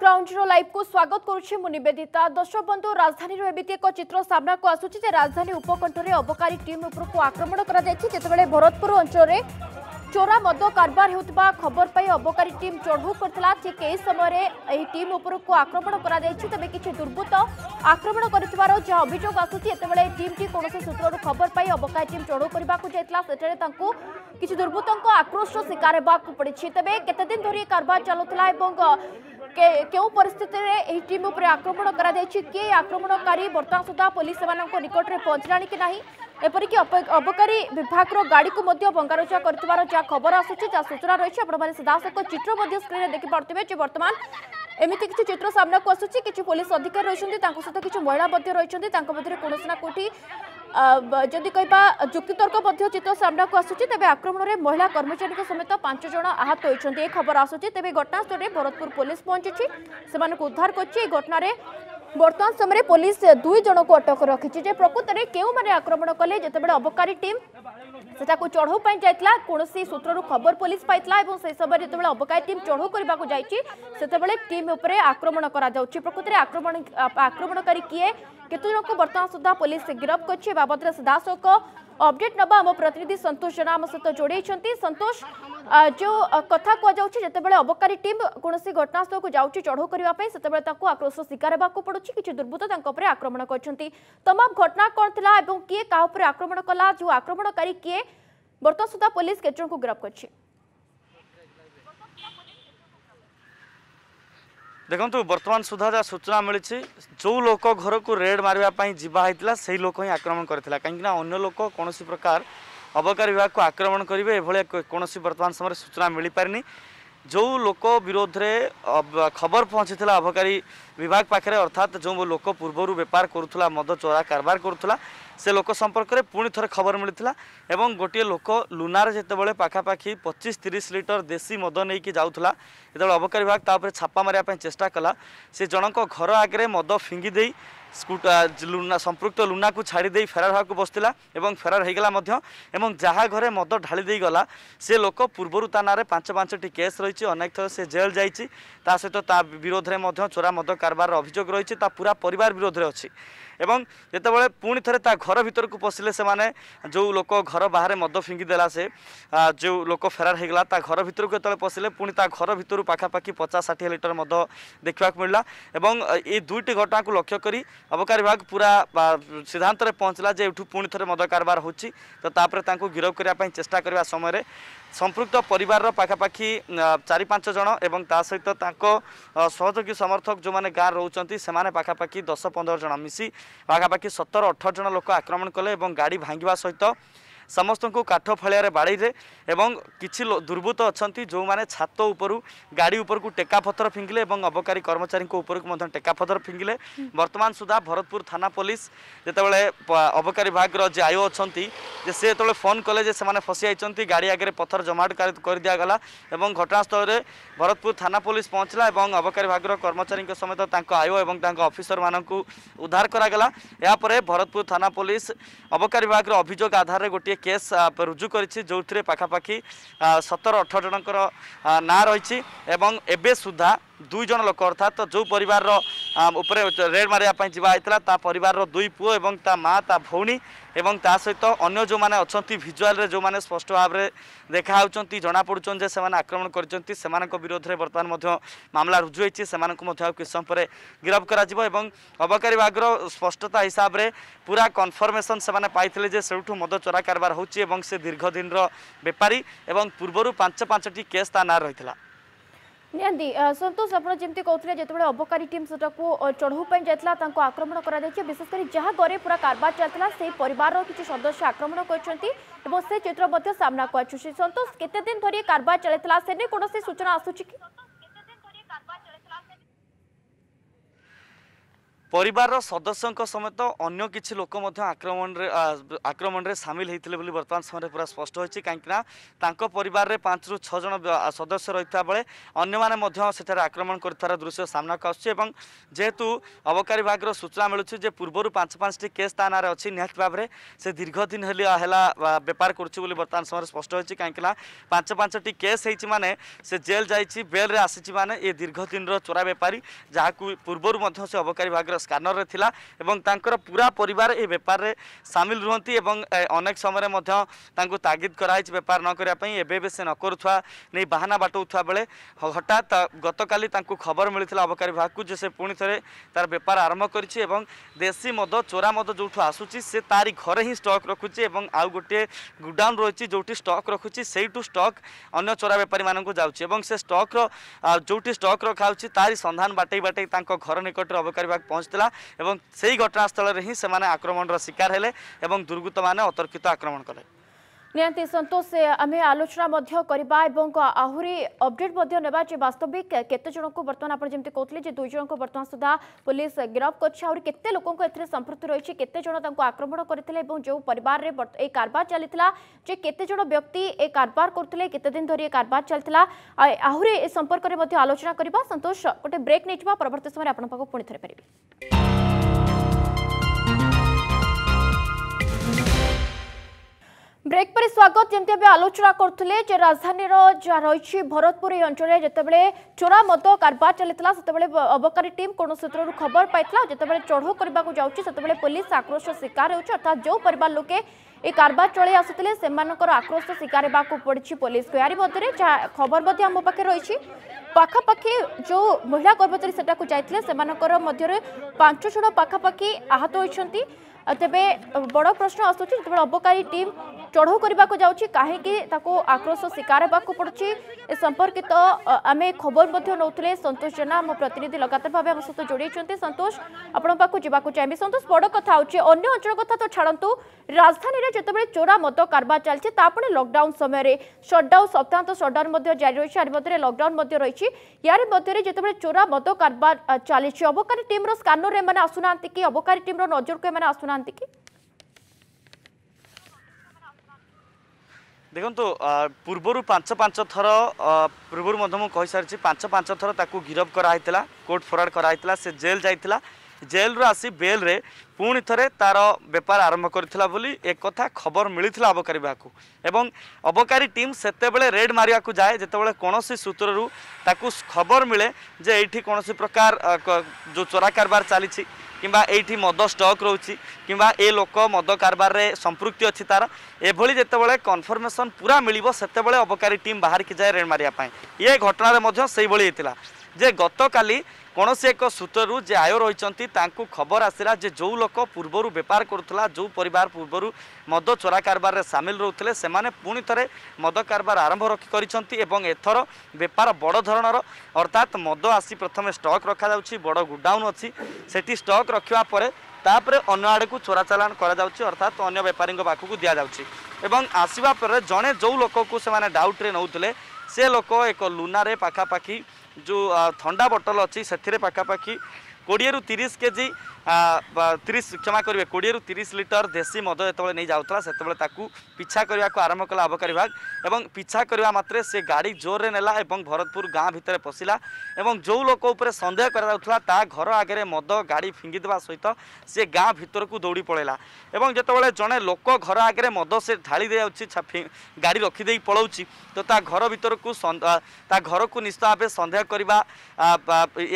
গ্রাউন্ডর লাইভকু স্বাগত করছি মু নিবেদিতা দর্শক বন্ধু রাজধানীর এমিতি এক চিত্র সামনাকু আসুচি যে রাজধানী উপকণ্ঠে অবকারী টিম উপরকু আক্রমণ করা যাইছি যেতবেলে ভরতপুর অঞ্চলে চোরা মদ কারবার হেউথবা খবর পাই অবকারী টিম চড়ু করছিলা ঠিক এই সময়ে এই টিম উপরকু আক্রমণ করা যাইছি তবে কিছু দুর্বৃত্ত আক্রমণ করিবার যা অভিযোগ আসুচি এতবেলে টিমটি কোণী সূত্রর খবর পাই অবকারী টিম চড়ু করা যাইছিলা সেঠারে তাঁকু কিছু দুর্বৃত্তঙ্ক আক্রোশর শিকার হওয়া পড়ছে তবে কেতদিন ধরে কারবার চালুলা এবং କେଉଁ ପରିସ୍ଥିତିରେ ଏହି ଟିମ୍ ଉପରେ ଆକ୍ରମଣ କରାଯାଇଛି କିଏ ଆକ୍ରମଣକାରୀ ବର୍ତ୍ତମାନ ସୁଦ୍ଧା ପୋଲିସ ସେମାନଙ୍କ ନିକଟରେ ପହଞ୍ଚିଲାଣି କି ନାହିଁ ଏପରିକି ଅବକାରୀ ବିଭାଗର ଗାଡ଼ିକୁ ମଧ୍ୟ ଭଙ୍ଗାରୁଜା କରିଥିବାର ଯାହା ଖବର ଆସୁଛି ଯାହା ସୂଚନା ରହିଛି ଆପଣମାନେ ସିଧାସଳଖ ଚିତ୍ର ମଧ୍ୟ ସ୍କ୍ରିନ୍ରେ ଦେଖିପାରୁଥିବେ ଯେ ବର୍ତ୍ତମାନ ଏମିତି କିଛି ଚିତ୍ର ସାମ୍ନାକୁ ଆସୁଛି କିଛି ପୋଲିସ ଅଧିକାରୀ ରହିଛନ୍ତି ତାଙ୍କ ସହିତ କିଛି ମହିଳା ମଧ୍ୟ ରହିଛନ୍ତି ତାଙ୍କ ମଧ୍ୟରେ କୌଣସି ନା କୋଉଠି ଯଦି କହିବା ଯୁକ୍ତିତର୍କ ମଧ୍ୟ ଚିତ୍ର ସାମ୍ନାକୁ ଆସୁଛି ତେବେ ଆକ୍ରମଣରେ ମହିଳା କର୍ମଚାରୀଙ୍କ ସମେତ ପାଞ୍ଚ ଜଣ ଆହତ ହୋଇଛନ୍ତି ଏ ଖବର ଆସୁଛି ତେବେ ଘଟଣାସ୍ଥଳରେ ଭରତପୁର ପୋଲିସ ପହଞ୍ଚିଛି ସେମାନଙ୍କୁ ଉଦ୍ଧାର କରିଛି ଏହି ଘଟଣାରେ ବର୍ତ୍ତମାନ ସମୟରେ ପୋଲିସ ଦୁଇ ଜଣଙ୍କୁ ଅଟକ ରଖିଛି ଯେ ପ୍ରକୃତରେ କେଉଁମାନେ ଆକ୍ରମଣ କଲେ ଯେତେବେଳେ ଅବକାରୀ ଟିମ୍ ସେଠାକୁ ଚଢ଼ଉ ପାଇଁ ଯାଇଥିଲା କୌଣସି ସୂତ୍ରରୁ ଖବର ପୋଲିସ ପାଇଥିଲା ଏବଂ ସେହି ସମୟରେ ଯେତେବେଳେ ଅବକାରୀ ଟିମ୍ ଚଢ଼ଉ କରିବାକୁ ଯାଇଛି ସେତେବେଳେ ଟିମ୍ ଉପରେ ଆକ୍ରମଣ କରାଯାଉଛି ପ୍ରକୃତରେ ଆକ୍ରମଣ ଆକ୍ରମଣକାରୀ କିଏ କେତେଜଣଙ୍କୁ ବର୍ତ୍ତମାନ ସୁଦ୍ଧା ପୋଲିସ ଗିରଫ କରିଛି ଏ ବାବଦରେ ସିଧାସଳଖ ଅପଡେଟ୍ ନେବା ଆମ ପ୍ରତିନିଧି ସନ୍ତୋଷ ଜେନା ଆମ ସହିତ ଯୋଡ଼େଇଛନ୍ତି ସନ୍ତୋଷ ଯେଉଁ କଥା କୁହାଯାଉଛି ଯେତେବେଳେ ଅବକାରୀ ଟିମ୍ କୌଣସି ଘଟଣାସ୍ଥଳକୁ ଯାଉଛି ଚଢ଼ଉ କରିବା ପାଇଁ ସେତେବେଳେ ତାକୁ ଆକ୍ରୋଶର ଶିକାର ହେବାକୁ ପଡ଼ୁଛି କିଛି ଦୁର୍ବୃତ୍ତ ତାଙ୍କ ଉପରେ ଆକ୍ରମଣ କରିଛନ୍ତି ତମାମ ଘଟଣା କ'ଣ ଥିଲା ଏବଂ କିଏ କାହା ଉପରେ ଆକ୍ରମଣ କଲା ଯେଉଁ ଆକ୍ରମଣକାରୀ କିଏ ବର୍ତ୍ତମାନ ସୁଦ୍ଧା ପୋଲିସ କେତେଜଣଙ୍କୁ ଗିରଫ କରିଛି ଦେଖନ୍ତୁ ବର୍ତ୍ତମାନ ସୁଦ୍ଧା ଯାହା ସୂଚନା ମିଳିଛି ଯେଉଁ ଲୋକ ଘରକୁ ରେଡ଼୍ ମାରିବା ପାଇଁ ଯିବା ହୋଇଥିଲା ସେହି ଲୋକ ହିଁ ଆକ୍ରମଣ କରିଥିଲା କାହିଁକିନା ଅନ୍ୟ ଲୋକ କୌଣସି ପ୍ରକାର ଅବକାରୀ ବିଭାଗକୁ ଆକ୍ରମଣ କରିବେ ଏଭଳିଆ କୌଣସି ବର୍ତ୍ତମାନ ସମୟରେ ସୂଚନା ମିଳିପାରିନି ଯେଉଁ ଲୋକ ବିରୋଧରେ ଖବର ପହଞ୍ଚିଥିଲା ଅବକାରୀ ବିଭାଗ ପାଖରେ ଅର୍ଥାତ୍ ଯେଉଁ ଲୋକ ପୂର୍ବରୁ ବେପାର କରୁଥିଲା ମଦ ଚୋରା କାରବାର କରୁଥିଲା ସେ ଲୋକ ସମ୍ପର୍କରେ পুঁথ ଥରେ ଖବର ମିଳିଥିଲା ଏବଂ ଗୋଟିଏ ଲୋକ ଲୁନାରେ ଯେତେବେଳେ ପାଖାପାଖି ପଚିଶ ତିରିଶ ଲିଟର ଦେଶୀ ମଦ ନେଇକି ଯାଉଥିଲା ଯେତେବେଳେ ଅବକାରୀ ବିଭାଗ ତା ଉପରେ ଛାପା ମାରିବା ପାଇଁ ଚେଷ୍ଟା କଲା ସେ ଜଣଙ୍କ ଘର ଆଗରେ ମଦ ଫିଙ୍ଗି ଦେଇ লুনা সম্পৃক্ত কু ছাড়ি দিয়ে ফেরার হওয়া বসি এবং ফেরার হয়ে গেলা এবং যা ঘরে মদ ঢালি দিয়ে গলা সে লোক পূর্বর তা না পাঁচ পাঁচটি কেস রয়েছে অনেক থর সে জেল যাই তা সহ তা বিরোধে চোরা মদ কারবার অভিযোগ রয়েছে তা পুরা পরিবার বিরোধে অ ଏବଂ ଯେତେବେଳେ ପୁଣି ଥରେ ତା ଘର ଭିତରକୁ ପଶିଲେ ସେମାନେ ଯେଉଁ ଲୋକ ଘର ବାହାରେ ମଦ ଫିଙ୍ଗିଦେଲା ସେ ଯେଉଁ ଲୋକ ଫେରାର ହେଇଗଲା ତା ଘର ଭିତରକୁ ଯେତେବେଳେ ପଶିଲେ ପୁଣି ତା ଘର ଭିତରୁ ପାଖାପାଖି ପଚାଶ ଷାଠିଏ ଲିଟର ମଦ ଦେଖିବାକୁ ମିଳିଲା ଏବଂ ଏ ଦୁଇଟି ଘଟଣାକୁ ଲକ୍ଷ୍ୟ କରି ଅବକାରୀ ବିଭାଗ ପୁରା ସିଦ୍ଧାନ୍ତରେ ପହଞ୍ଚିଲା ଯେ ଏଠୁ ପୁଣି ଥରେ ମଦ କାରବାର ହେଉଛି ତ ତାପରେ ତାଙ୍କୁ ଗିରଫ କରିବା ପାଇଁ ଚେଷ୍ଟା କରିବା ସମୟରେ ସମ୍ପୃକ୍ତ ପରିବାରର ପାଖାପାଖି ଚାରି ପାଞ୍ଚ ଜଣ ଏବଂ ତା ସହିତ ତାଙ୍କ ସହଯୋଗୀ ସମର୍ଥକ ଯେଉଁମାନେ ଗାଁ ରହୁଛନ୍ତି ସେମାନେ ପାଖାପାଖି ଦଶ ପନ୍ଦର ଜଣ ମିଶି ପାଖାପାଖି ସତର ଅଠର ଜଣ ଲୋକ ଆକ୍ରମଣ କଲେ ଏବଂ ଗାଡ଼ି ଭାଙ୍ଗିବା ସହିତ ସମସ୍ତଙ୍କୁ କାଠ ଫାଳିଆରେ ବାଡ଼େଇଲେ ଏବଂ କିଛି ଦୁର୍ବୃତ୍ତ ଅଛନ୍ତି ଯେଉଁମାନେ ଛାତ ଉପରୁ ଗାଡ଼ି ଉପରକୁ ଟେକା ପଥର ଫିଙ୍ଗିଲେ ଏବଂ ଅବକାରୀ କର୍ମଚାରୀଙ୍କ ଉପରକୁ ମଧ୍ୟ ଟେକା ପଥର ଫିଙ୍ଗିଲେ ବର୍ତ୍ତମାନ ସୁଦ୍ଧା ଭରତପୁର ଥାନା ପୋଲିସ ଯେତେବେଳେ ଅବକାରୀ ବିଭାଗର ଯେ ଆୟୋ ଅଛନ୍ତି ଯେ ସେ ଯେତେବେଳେ ଫୋନ୍ କଲେ ଯେ ସେମାନେ ଫସି ଯାଇଛନ୍ତି ଗାଡ଼ି ଆଗରେ ପଥର ଜମାଟ କରିଦିଆଗଲା ଏବଂ ଘଟଣାସ୍ଥଳରେ ଭରତପୁର ଥାନା ପୋଲିସ ପହଞ୍ଚିଲା ଏବଂ ଅବକାରୀ ବିଭାଗର କର୍ମଚାରୀଙ୍କ ସମେତ ତାଙ୍କ ଆୟୋ ଏବଂ ତାଙ୍କ ଅଫିସରମାନଙ୍କୁ ଉଦ୍ଧାର କରାଗଲା ଏହାପରେ ଭରତପୁର ଥାନା ପୋଲିସ ଅବକାରୀ ବିଭାଗର ଅଭିଯୋଗ ଆଧାରରେ ଗୋଟିଏ କେସ୍ ରୁଜୁ କରିଛି ଯେଉଁଥିରେ ପାଖାପାଖି ସତର ଅଠର ଜଣଙ୍କର ନାଁ ରହିଛି ଏବଂ ଏବେ ସୁଦ୍ଧା ଦୁଇଜଣ ଲୋକ ଅର୍ଥାତ୍ ଯେଉଁ ପରିବାରର ଉପରେ ରେଡ଼୍ ମାରିବା ପାଇଁ ଯିବା ହେଇଥିଲା ତା ପରିବାରର ଦୁଇ ପୁଅ ଏବଂ ତା ମା ତା ଭଉଣୀ ଏବଂ ତା ସହିତ ଅନ୍ୟ ଯେଉଁମାନେ ଅଛନ୍ତି ଭିଜୁଆଲ୍ରେ ଯେଉଁମାନେ ସ୍ପଷ୍ଟ ଭାବରେ ଦେଖାହେଉଛନ୍ତି ଜଣାପଡ଼ୁଛନ୍ତି ଯେ ସେମାନେ ଆକ୍ରମଣ କରିଛନ୍ତି ସେମାନଙ୍କ ବିରୋଧରେ ବର୍ତ୍ତମାନ ମଧ୍ୟ ମାମଲା ରୁଜୁ ହୋଇଛି ସେମାନଙ୍କୁ ମଧ୍ୟ ଆଉ କିଛି ସମୟ ପରେ ଗିରଫ କରାଯିବ ଏବଂ ଅବକାରୀ ବିଭାଗର ସ୍ପଷ୍ଟତା ହିସାବରେ ପୁରା କନଫର୍ମେସନ୍ ସେମାନେ ପାଇଥିଲେ ଯେ ସେଠୁ ମଦ ଚୋରା କାରବାର ହେଉଛି ଏବଂ ସେ ଦୀର୍ଘ ଦିନର ବେପାରୀ ଏବଂ ପୂର୍ବରୁ ପାଞ୍ଚ ପାଞ୍ଚଟି କେସ୍ ତା ନାଁରେ ରହିଥିଲା ନିହାତି ସନ୍ତୋଷ ଆପଣ ଯେମିତି କହୁଥିଲେ ଯେତେବେଳେ ଅବକାରୀ ଟିମ୍ ସେଟାକୁ ଚଢ଼ଉ ପାଇଁ ଯାଇଥିଲା ତାଙ୍କୁ ଆକ୍ରମଣ କରାଯାଇଛି ବିଶେଷ କରି ଯାହା ଘରେ ପୁରା କାରବାର ଚାଲିଥିଲା ସେହି ପରିବାରର କିଛି ସଦସ୍ୟ ଆକ୍ରମଣ କରିଛନ୍ତି ଏବଂ ସେ ଚିତ୍ର ମଧ୍ୟ ସାମ୍ନାକୁ ଆସୁଛି ସନ୍ତୋଷ କେତେ ଦିନ ଧରି କାରବାର ଚାଲିଥିଲା ସେ ନେଇ କୌଣସି ସୂଚନା ଆସୁଛି କି পরিবারর সদস্য সমেত অন্য কিছু লোক মধ্যে আক্রমণ আক্রমণরে সামিল হয়েছিল বলে বর্তমান সময় পুরা স্পষ্ট হয়েছে কিনা তাঁক পরিবারের পাঁচ রু ছ জন সদস্য রয়েছে বেড়ে অন্য মানে সেখানে আক্রমণ করে দৃশ্য সামনাকে আসছে এবং যেহেতু অবকারী বিভাগের সূচনা মিলুছে যে পূর্বর পাঁচ পাঁচটি কেস তা নাঁরে অনেক নিহতি ভাবে সে দীর্ঘদিন হলে হেলা বেপার করছে বলে বর্তমান সময় স্পষ্ট হয়েছে কিনা পাঁচ পাঁচটি কেস হয়েছে মানে সে জেল যাই বেলরে আসিছি মানে এ দীর্ঘদিন চোরা বেপারী যা পূর্বর সে অবকারী বিভাগের ସ୍କାନରରେ ଥିଲା ଏବଂ ତାଙ୍କର ପୁରା ପରିବାର ଏ ବେପାରରେ ସାମିଲ ରୁହନ୍ତି ଏବଂ ଅନେକ ସମୟରେ ମଧ୍ୟ ତାଙ୍କୁ ତାଗିଦ କରାହେଇଛି ବେପାର ନ କରିବା ପାଇଁ ଏବେ ଏବେ ସେ ନ କରୁଥିବା ନେଇ ବାହାନା ବାଟଉଥିବା ବେଳେ ହଠାତ୍ ଗତକାଲି ତାଙ୍କୁ ଖବର ମିଳିଥିଲା ଅବକାରୀ ବିଭାଗକୁ ଯେ ସେ ପୁଣି ଥରେ ତାର ବେପାର ଆରମ୍ଭ କରିଛି ଏବଂ ଦେଶୀ ମଦ ଚୋରା ମଦ ଯେଉଁଠୁ ଆସୁଛି ସେ ତାରି ଘରେ ହିଁ ଷ୍ଟକ୍ ରଖୁଛି ଏବଂ ଆଉ ଗୋଟିଏ ଗୁଡାଉନ୍ ରହିଛି ଯେଉଁଠି ଷ୍ଟକ୍ ରଖୁଛି ସେଇଠୁ ଷ୍ଟକ୍ ଅନ୍ୟ ଚୋରା ବେପାରୀମାନଙ୍କୁ ଯାଉଛି ଏବଂ ସେ ଷ୍ଟକ୍ର ଯେଉଁଠି ଷ୍ଟକ୍ ରଖାହେଉଛି ତାରି ସନ୍ଧାନ ବାଟେଇ ବାଟେଇ ତାଙ୍କ ଘର ନିକଟରେ ଅବକାରୀ ବିଭାଗ ପହଞ୍ଚି আসছিলা ଏବଂ ସେହି ଘଟଣାସ୍ଥଳରେ ହିଁ ସେମାନେ ଆକ୍ରମଣର ଶିକାର ହେଲେ ଏବଂ ଦୁର୍ବୃତ୍ତମାନେ ଅତର୍କିତ ଆକ୍ରମଣ କଲେ ନିହାତି ସନ୍ତୋଷ ଆମେ ଆଲୋଚନା ମଧ୍ୟ କରିବା ଏବଂ ଆହୁରି ଅପଡେଟ୍ ମଧ୍ୟ ନେବା ଯେ ବାସ୍ତବିକ କେତେ ଜଣଙ୍କୁ ବର୍ତ୍ତମାନ ଆପଣ ଯେମିତି କହୁଥିଲେ ଯେ ଦୁଇ ଜଣଙ୍କୁ ବର୍ତ୍ତମାନ ସୁଦ୍ଧା ପୋଲିସ ଗିରଫ କରିଛି ଆହୁରି କେତେ ଲୋକଙ୍କୁ ଏଥିରେ ସମ୍ପୃକ୍ତି ରହିଛି କେତେ ଜଣ ତାଙ୍କୁ ଆକ୍ରମଣ କରିଥିଲେ ଏବଂ ଯେଉଁ ପରିବାରରେ ଏ କାରବାର ଚାଲିଥିଲା ଯେ କେତେ ଜଣ ବ୍ୟକ୍ତି ଏ କାରବାର କରୁଥିଲେ କେତେ ଦିନ ଧରି ଏ କାରବାର ଚାଲିଥିଲା ଆହୁରି ଏ ସମ୍ପର୍କରେ ମଧ୍ୟ ଆଲୋଚନା କରିବା ସନ୍ତୋଷ ଗୋଟେ ବ୍ରେକ୍ ନେଇଯିବା ପରବର୍ତ୍ତୀ ସମୟରେ ଆପଣଙ୍କ ପାଖକୁ ପୁଣି ଥରେ ଫେରିବି ব্রেক পরে স্বাগত যেমতি এবে আলোচনা করুলে যে রাজধানীর যা রয়েছে ভরতপুর এই অঞ্চলে যেতবে চোরা মদ কারবার চাল সেতবে অবকারী টিম কোণ সূত্রর খবর পাই যেতবে চড়ৌ করা যাচ্ছে সেতবে পুলিশ আক্রোশ শিকার হচ্ছে অর্থাৎ যে পরিবার লোকে এই কারবার চলে আসুলে সে আক্রোশ শিকার হওয়া পড়ছে পুলিশ ইয়ারি মধ্যে যা খবর মধ্যে আম পাখে রয়েছে পাখাপাখি যে মহিলা কর্মচারী সেটা যাই সে মধ্যে পাঁচ জন পাখাপাখি আহত হয়েছেন তবে বড় প্রশ্ন আসুচি যেত অবকারী টিম চড়ৌ করা যাচ্ছি কী তাকে আক্রোশ শিকার হওয়া পড়ছে এ সম্পর্কিত আমি খবর নৌলে সন্তোষ জেনা আমার প্রতিনিধি লগাতার ভাবে আমার সহ যোড়াইছেন সন্তোষ আপনার পাখি যা চাইবি সন্তোষ বড় কথা হচ্ছে অন্য অঞ্চল কথা তো ছাড়ু রাজধানী যেতবে চোরা মদ কারবার চালছে তাপরে লকডাউন সময় সটডাউন সপ্তাহান্ত সটডাউন জারি রয়েছে আর মধ্যে লকডাউন রয়েছে ইয়ার মধ্যে যেতবে চোরা মদ কারবার চালছে অবকারী টিম্র স্কানর এমানে আসুনা কি অবকারী টিম্র নজরক এমানে আসুনা কি দেখন্তু পূর্বরু পাঁচ পাঁচ থর পূর্বরু মধ্যে মু কইসারিছি পাঁচ পাঁচ থর তাকু গিরফ করা হইতলা কোর্ট ফরওয়ার্ড করা হইতলা সে জেল যাইতলা ଜେଲ୍ରୁ ଆସି ବେଲ୍ରେ ପୁଣି ଥରେ ତା'ର ବେପାର ଆରମ୍ଭ କରିଥିଲା ବୋଲି ଏକଥା ଖବର ମିଳିଥିଲା ଅବକାରୀ ବିଭାଗକୁ ଏବଂ ଅବକାରୀ ଟିମ୍ ସେତେବେଳେ ରେଡ୍ ମାରିବାକୁ ଯାଏ ଯେତେବେଳେ କୌଣସି ସୂତ୍ରରୁ ତାକୁ ଖବର ମିଳେ ଯେ ଏଇଠି କୌଣସି ପ୍ରକାର ଯେଉଁ ଚୋରା କାରବାର ଚାଲିଛି কিংবা এইটি মদ স্টক রয়েছে কিংবা এ লোক মদ কারবারে সম্পৃক্তি অছি তার এভাবে যেতবে কনফর্মেসন পুরা মিলব সেতবে অবকারী টিম বাহারিকি যায় রেড মারিয়া ইয়ে ঘটনার সেইভাবে হয়েছিল ଯେ ଗତକାଲି କୌଣସି ଏକ ସୂତ୍ରରୁ ଯେ ଆୟ ରହିଛନ୍ତି ତାଙ୍କୁ ଖବର ଆସିଲା ଯେ ଯେଉଁ ଲୋକ ପୂର୍ବରୁ ବେପାର କରୁଥିଲା ଯେଉଁ ପରିବାର ପୂର୍ବରୁ ମଦ ଚୋରା କାରବାରରେ ସାମିଲ ରହୁଥିଲେ ସେମାନେ ପୁଣି ଥରେ ମଦ କାରବାର ଆରମ୍ଭ ରଖି କରିଛନ୍ତି ଏବଂ ଏଥର ବେପାର ବଡ଼ ଧରଣର ଅର୍ଥାତ୍ ମଦ ଆସି ପ୍ରଥମେ ଷ୍ଟକ୍ ରଖାଯାଉଛି ବଡ଼ ଗୁଡ଼ାଉନ୍ ଅଛି ସେଠି ଷ୍ଟକ୍ ରଖିବା ପରେ ତାପରେ ଅନ୍ୟ ଆଡ଼କୁ ଚୋରାଚାଲାଣ କରାଯାଉଛି ଅର୍ଥାତ୍ ଅନ୍ୟ ବେପାରୀଙ୍କ ପାଖକୁ ଦିଆଯାଉଛି ଏବଂ ଆସିବା ପରେ ଜଣେ ଯେଉଁ ଲୋକକୁ ସେମାନେ ଡାଉଟ୍ରେ ନେଉଥିଲେ ସେ ଲୋକ ଏକ ଲୁନାରେ ପାଖାପାଖି ଯେଉଁ ଥଣ୍ଡା ବଟଲ୍ ଅଛି ସେଥିରେ ପାଖାପାଖି କୋଡ଼ିଏରୁ ତିରିଶ କେଜି ତିରିଶ କ୍ଷମା କରିବେ କୋଡ଼ିଏରୁ ତିରିଶ ଲିଟର ଦେଶୀ ମଦ ଯେତେବେଳେ ନେଇ ଯାଉଥିଲା ସେତେବେଳେ ତାକୁ ପିଛା କରିବାକୁ ଆରମ୍ଭ କଲା ଅବକାରୀ ବିଭାଗ ଏବଂ ପିଛା କରିବା ମାତ୍ରେ ସେ ଗାଡ଼ି ଜୋରରେ ନେଲା ଏବଂ ଭରତପୁର ଗାଁ ଭିତରେ ପଶିଲା ଏବଂ ଯେଉଁ ଲୋକ ଉପରେ ସନ୍ଦେହ କରାଯାଉଥିଲା ତା ଘର ଆଗରେ ମଦ ଗାଡ଼ି ଫିଙ୍ଗିଦେବା ସହିତ ସେ ଗାଁ ଭିତରକୁ ଦୌଡ଼ି ପଳେଇଲା ଏବଂ ଯେତେବେଳେ ଜଣେ ଲୋକ ଘର ଆଗରେ ମଦ ସେ ଢାଳି ଦେଇଯାଉଛି ଗାଡ଼ି ରଖିଦେଇ ପଳାଉଛି ତ ତା ଘର ଭିତରକୁ ତା ଘରକୁ ନିଶ୍ଚିତ ଭାବେ ସନ୍ଦେହ କରିବା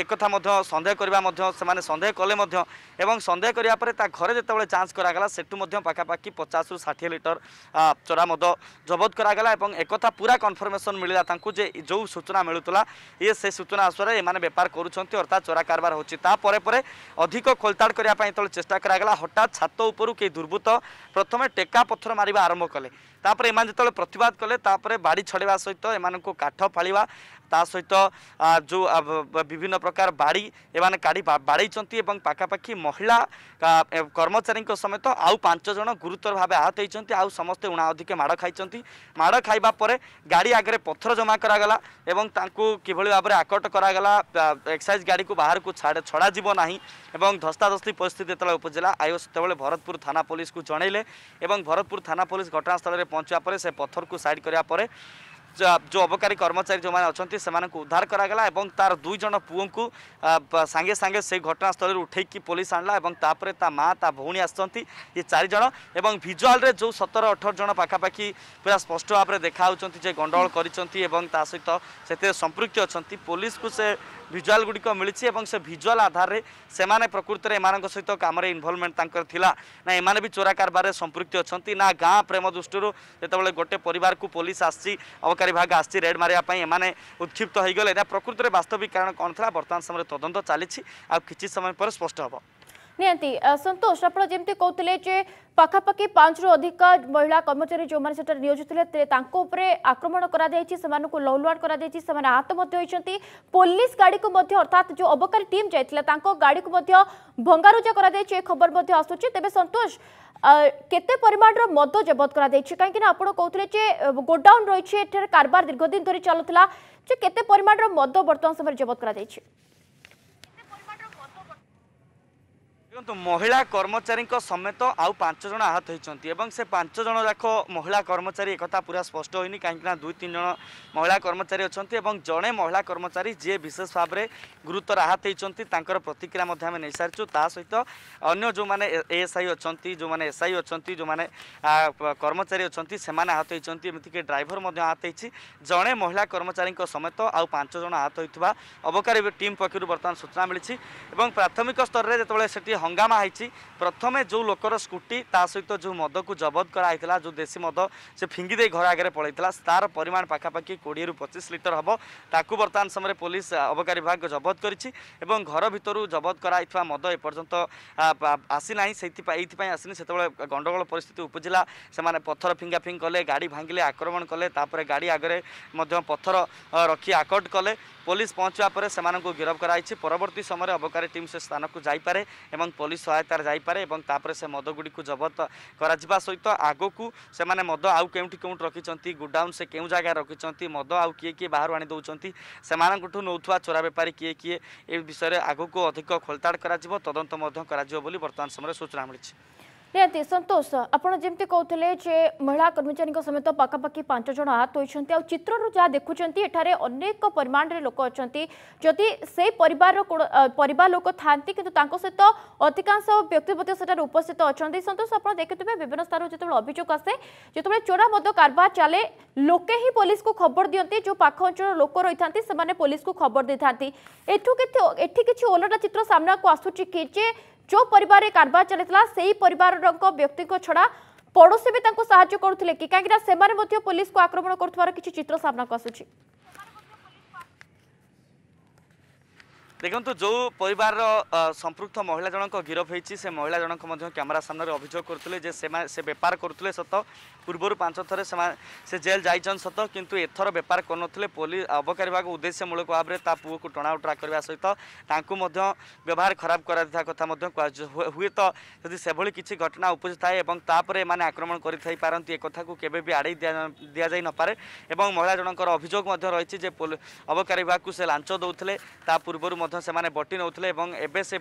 ଏକଥା ମଧ୍ୟ ସନ୍ଦେହ କରିବା ମଧ୍ୟ ସେମାନେ ସନ୍ଦେହ କଲେ ମଧ୍ୟ ଏବଂ ସନ୍ଦେହ କରିବା ପରେ ତା ଘରେ ଯେତେବେଳେ ଯାଞ୍ଚ କରାଗଲା ସେଠୁ ମଧ୍ୟ ପାଖାପାଖି ପଚାଶରୁ ଷାଠିଏ ଲିଟର ଚୋରା ମଦ ଜବତ କରାଗଲା ଏବଂ ଏକଥା ପୁରା କନଫର୍ମେସନ୍ ମିଳିଲା ତାଙ୍କୁ ଯେ ଯେଉଁ ସୂଚନା ମିଳୁଥିଲା ଇଏ ସେ ସୂଚନା ଆସରେ ଏମାନେ ବେପାର କରୁଛନ୍ତି ଅର୍ଥାତ୍ ଚୋରା କାରବାର ହେଉଛି ତାପରେ ପରେ ଅଧିକ ଖୋଲତାଡ଼ କରିବା ପାଇଁ ଯେତେବେଳେ ଚେଷ୍ଟା କରାଗଲା ହଠାତ୍ ଛାତ ଉପରୁ କେହି ଦୁର୍ବୃତ୍ତ ପ୍ରଥମେ ଟେକା ପଥର ମାରିବା ଆରମ୍ଭ କଲେ ତାପରେ ଏମାନେ ଯେତେବେଳେ ପ୍ରତିବାଦ କଲେ ତାପରେ ବାଡ଼ି ଛଡ଼ିବା ସହିତ ଏମାନଙ୍କୁ କାଠ ଫାଳିବା ତା ସହିତ ଯେଉଁ ବିଭିନ୍ନ ପ୍ରକାର ବାଡ଼ି ଏମାନେ କାଢ଼ି ବାଡ଼େଇଛନ୍ତି ଏବଂ ପାଖାପାଖି ମହିଳା କର୍ମଚାରୀଙ୍କ ସମେତ ଆଉ ପାଞ୍ଚ ଜଣ ଗୁରୁତର ଭାବେ ଆହତ ହୋଇଛନ୍ତି ଆଉ ସମସ୍ତେ ଉଣା ଅଧିକ ମାଡ଼ ଖାଇଛନ୍ତି ମାଡ଼ ଖାଇବା ପରେ ଗାଡ଼ି ଆଗରେ ପଥର ଜମା କରାଗଲା ଏବଂ ତାଙ୍କୁ କିଭଳି ଭାବରେ ଆକଟ କରାଗଲା ଏକ୍ସାଇଜ ଗାଡ଼ିକୁ ବାହାରକୁ ଛଡ଼ାଯିବ ନାହିଁ ଏବଂ ଧସ୍ତାଧସ୍ତି ପରିସ୍ଥିତି ଯେତେବେଳେ ଉପଜିଲା ଆୟୋ ସେତେବେଳେ ଭରତପୁର ଥାନା ପୋଲିସକୁ ଜଣାଇଲେ ଏବଂ ଭରତପୁର ଥାନା ପୋଲିସ ଘଟଣାସ୍ଥଳରେ ପହଞ୍ଚିବା ପରେ ସେ ପଥରକୁ ସାଇଡ଼ କରିବା ପରେ जो अबकारी कर्मचारी जो अच्छा से उद्धार कराला और तार दुई जन पुओं को सांगे सांगे से घटनास्थल उठेक पुलिस आणला और तापर ता माँ ता भौणी आसती ये चारिज এবং ভিজুয়ালে যে সতের অঠর জন পাখাপাখি পুরা স্পষ্ট ভাবে দেখা হচ্ছে যে গন্ডগোল করছেন এবং তা সহ সেতে সম্পৃক্ত অনেক পুলিশকে সে ভিজুয়াল গুড়িক মিছে এবং সে ভিজুয়াল আধারে সে প্রকৃতরে এমান সহ কামরে ইনভলভমেন্ট তাঁর লা না এমানে বি চোরা কারবারে সম্পৃক্তি অনেক না গাঁ প্রেম দৃষ্টি যেতবে গোটে পরিবারকু পুলিশ আসছি অবকারী ভাগ আসছে রেড মারা এমানে উৎক্ষিপ্ত হয়ে গেলে এটা প্রকৃতরে বাস্তবিক কারণ কম লা বর্তমান সময় তদন্ত চালছে আর সময় পরে স্পষ্ট হব ନିହାତି ସନ୍ତୋଷ ଆପଣ ଯେମିତି କହୁଥିଲେ ଯେ ପାଖାପାଖି ପାଞ୍ଚରୁ ଅଧିକ ମହିଳା କର୍ମଚାରୀ ଯେଉଁମାନେ ସେଠାରେ ନିୟୋଜିତ ଥିଲେ ତାଙ୍କ ଉପରେ ଆକ୍ରମଣ କରାଯାଇଛି ସେମାନଙ୍କୁ ଲହୁଲୁହାଣ କରାଯାଇଛି ସେମାନେ ଆହତ ମଧ୍ୟ ହୋଇଛନ୍ତି ପୋଲିସ ଗାଡ଼ିକୁ ମଧ୍ୟ ଅର୍ଥାତ୍ ଯେଉଁ ଅବକାରୀ ଟିମ୍ ଯାଇଥିଲା ତାଙ୍କ ଗାଡ଼ିକୁ ମଧ୍ୟ ଭଙ୍ଗାରୁଜା କରାଯାଇଛି ଏ ଖବର ମଧ୍ୟ ଆସୁଛି ତେବେ ସନ୍ତୋଷ କେତେ ପରିମାଣର ମଦ ଜବତ କରାଯାଇଛି କାହିଁକିନା ଆପଣ କହୁଥିଲେ ଯେ ଗୋଡାଉନ୍ ରହିଛି ଏଠାରେ କାରବାର ଦୀର୍ଘଦିନ ଧରି ଚାଲୁଥିଲା ଯେ କେତେ ପରିମାଣର ମଦ ବର୍ତ୍ତମାନ ସମୟରେ ଜବତ କରାଯାଇଛି ଦେଖନ୍ତୁ ମହିଳା କର୍ମଚାରୀଙ୍କ ସମେତ ଆଉ ପାଞ୍ଚ ଜଣ ଆହତ ହୋଇଛନ୍ତି ଏବଂ ସେ ପାଞ୍ଚ ଜଣ ଯାକ ମହିଳା କର୍ମଚାରୀ ଏକଥା ପୁରା ସ୍ପଷ୍ଟ ହୋଇନି କାହିଁକି ନା ଦୁଇ ତିନି ଜଣ ମହିଳା କର୍ମଚାରୀ ଅଛନ୍ତି ଏବଂ ଜଣେ ମହିଳା କର୍ମଚାରୀ ଯିଏ ବିଶେଷ ଭାବରେ ଗୁରୁତର ଆହତ ହୋଇଛନ୍ତି ତାଙ୍କର ପ୍ରତିକ୍ରିୟା ମଧ୍ୟ ଆମେ ନେଇସାରିଛୁ ତା ସହିତ ଅନ୍ୟ ଯେଉଁମାନେ ଏ ଏସ୍ ଆଇ ଅଛନ୍ତି ଯେଉଁମାନେ ଏସ୍ ଆଇ ଅଛନ୍ତି ଯେଉଁମାନେ କର୍ମଚାରୀ ଅଛନ୍ତି ସେମାନେ ଆହତ ହୋଇଛନ୍ତି ଏମିତିକି ଡ୍ରାଇଭର ମଧ୍ୟ ଆହତ ହୋଇଛି ଜଣେ ମହିଳା କର୍ମଚାରୀଙ୍କ ସମେତ ଆଉ ପାଞ୍ଚ ଜଣ ଆହତ ହୋଇଥିବା ଅବକାରୀ ଟିମ୍ ପକ୍ଷରୁ ବର୍ତ୍ତମାନ ସୂଚନା ମିଳିଛି ଏବଂ ପ୍ରାଥମିକ ସ୍ତରରେ ଯେତେବେଳେ ସେଠି হঙ্গামা হয়েছি প্রথমে যে লোকর স্কুটি তা সহ যে মদক জবত করা হয়েছিল যে দেশী মদ সে ফিঙ্গি দিয়ে ঘর আগে পড়াই তার পরিমাণ পাখাপাখি কোড়িয়ে পঁচিশ লিটর হব তাকে বর্তমান সময় পুলিশ অবকারী বিভাগ জবত করেছি এবং ঘর ভিতর জবত করা হয়েছে মদ এপর্যন্ত আসি না এইপাই আসিনি সেতবে গন্ডগোল পরিস্থিতি উপজিলা সে পথর ফিঙ্গা ফিঙ্গাফিঙ্গ কলে গাড়ি ভাঙ্গিলে আক্রমণ কলে তাপরে গাড়ি আগরে পথর রক্ষি আকট কলে পুলিশ পৌঁছা পরে সে গিরফ করা হয়েছে পরবর্তী সময় অবকারী টিম সে স্থানক যাইপরে এবং पोलिस सहायत जाइपर सदगुडीको जबत गरद आउ के गुडाउन सौ जा र मद आउ के बाह्र आनिदेउन समाको ठुवा चोरा बेपारी कि कि यो विषयमा आगको अधिक खोलताडि तदि बोली वर्तमान समयमा सूचना मिले संतोष आपत कहते महिला कर्मचारी समेत पखापाखि पांच जन आहत होती चित्र जहाँ देखुंटे अनेक परिमाण लोक अच्छा जदि से पर लोक था कि सहित अधिकांश व्यक्ति उपस्थित अच्छा सतोष आप देखते हैं विभिन्न स्थान जो अभियोग आसे जो चोरा मद कार चले लोके पुलिस को खबर दिखते जो पाख अंचल लोक रही था से पुलिस को खबर दे था कि ओलटा चित्र सामना को आसूची कि जो ପରିବାରରେ କାରବାର ଚାଲିଥିଲା ସେଇ ପରିବାରଙ୍କ ବ୍ୟକ୍ତିଙ୍କ ଛଡ଼ା ପଡ଼ୋଶୀ ବି ତାଙ୍କୁ ସାହାଯ୍ୟ କରୁଥିଲେ କି କାହିଁକିନା ସେମାନେ ମଧ୍ୟ ପୋଲିସକୁ ଆକ୍ରମଣ କରୁଥିବାର କିଛି ଚିତ୍ର ସାମ୍ନାକୁ ଆସୁଛି দেখন্তু ଯେଉଁ ପରିବାରର ସମ୍ପୃକ୍ତ ମହିଳା ଜଣଙ୍କ ଗିରଫ ହୋଇଛି ସେ ମହିଳା ଜଣଙ୍କ ମଧ୍ୟ କ୍ୟାମେରା ସାମ୍ନାରେ ଅଭିଯୋଗ କରୁଥିଲେ ଯେ ସେମାନେ ସେ ବେପାର କରୁଥିଲେ ସତ ପୂର୍ବରୁ ପାଞ୍ଚ ଥର ସେମାନେ ସେ ଜେଲ୍ ଯାଇଛନ୍ତି ସତ କିନ୍ତୁ ଏଥର ବେପାର କରୁନଥିଲେ ପୋଲିସ ଅବକାରୀ ବିଭାଗ ଉଦ୍ଦେଶ୍ୟମୂଳକ ଭାବରେ ତା ପୁଅକୁ ଟଣାଉଟରା କରିବା ସହିତ ତାଙ୍କୁ ମଧ୍ୟ ବ୍ୟବହାର ଖରାପ କରାଯାଇଥିବା କଥା ମଧ୍ୟ କୁହାଯାଉଛି ହୁଏତ ଯଦି ସେଭଳି କିଛି ଘଟଣା ଉପୁଜି ଥାଏ ଏବଂ ତାପରେ ଏମାନେ ଆକ୍ରମଣ କରିଥାଇପାରନ୍ତି ଏ କଥାକୁ କେବେ ବି ଆଡ଼େଇ ଦିଆଯାଇ ନପାରେ ଏବଂ ମହିଳା ଜଣଙ୍କର ଅଭିଯୋଗ ମଧ୍ୟ ରହିଛି ଯେ ଅବକାରୀ ବିଭାଗକୁ ସେ ଲାଞ୍ଚ ଦେଉଥିଲେ ତା ପୂର୍ବରୁ ମଧ୍ୟ সেমানে বটি নেউলে এবং এবে সে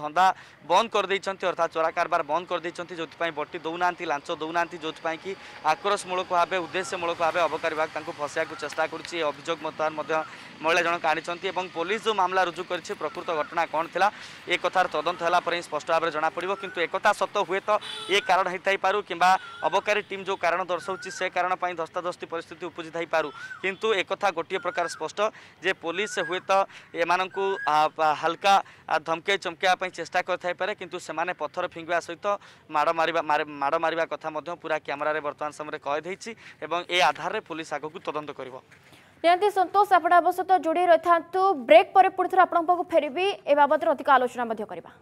ধন্দা বন্ধ করেদেইছেন অর্থাৎ চোরা কারবার বন্ধ করেদেইছেন যেপাই বটি দেউনা লাঞ্চ দেউনা যেপাই কি আক্রোশমূলক ভাবে উদ্দেশ্যমূলক ভাবে অবকারী বিভাগ তাঁকু ফসাইয়া চেষ্টা করছে এই অভিযোগ মধ্যে মহিলা জনক আনিছেন এবং পুলিশ যে মামলা রুজু করেছে প্রকৃত ঘটনা কণ লা এ কথার তদন্ত হল পরে স্পষ্ট ভাবে জনাপড়ব কিন্তু একথা সত হুয়েত এ কারণ হয়েথাইপারু কিংবা অবকারী টিম যে কারণ দর্শাউছি সে কারণ পাই ধস্তাধস্তি পরিস্থিতি উপজিথাইপারু কিন্তু একথা গোটিয়ে প্রকার স্পষ্ট যে পুলিশ হুয়েত এমানকু ହାଲକା ଧମକେଇ ଚମକେଇବା ପାଇଁ ଚେଷ୍ଟା କରିଥାଇପାରେ କିନ୍ତୁ ସେମାନେ ପଥର ଫିଙ୍ଗିବା ସହିତ ମାଡ଼ ମାରିବା ମାଡ଼ ମାରିବା କଥା ମଧ୍ୟ ପୁରା କ୍ୟାମେରାରେ ବର୍ତ୍ତମାନ ସମୟରେ କହିଦେଇଛି ଏବଂ ଏ ଆଧାରରେ ପୁଲିସ ଆଗକୁ ତଦନ୍ତ କରିବ ନିହାତି ସନ୍ତୋଷ ଆପଣ ଅବଶ୍ୟ ଯୋଡ଼ି ରହିଥାନ୍ତୁ ବ୍ରେକ୍ ପରେ ପୁଣିଥରେ ଆଲୋଚନା ମଧ୍ୟ କରିବା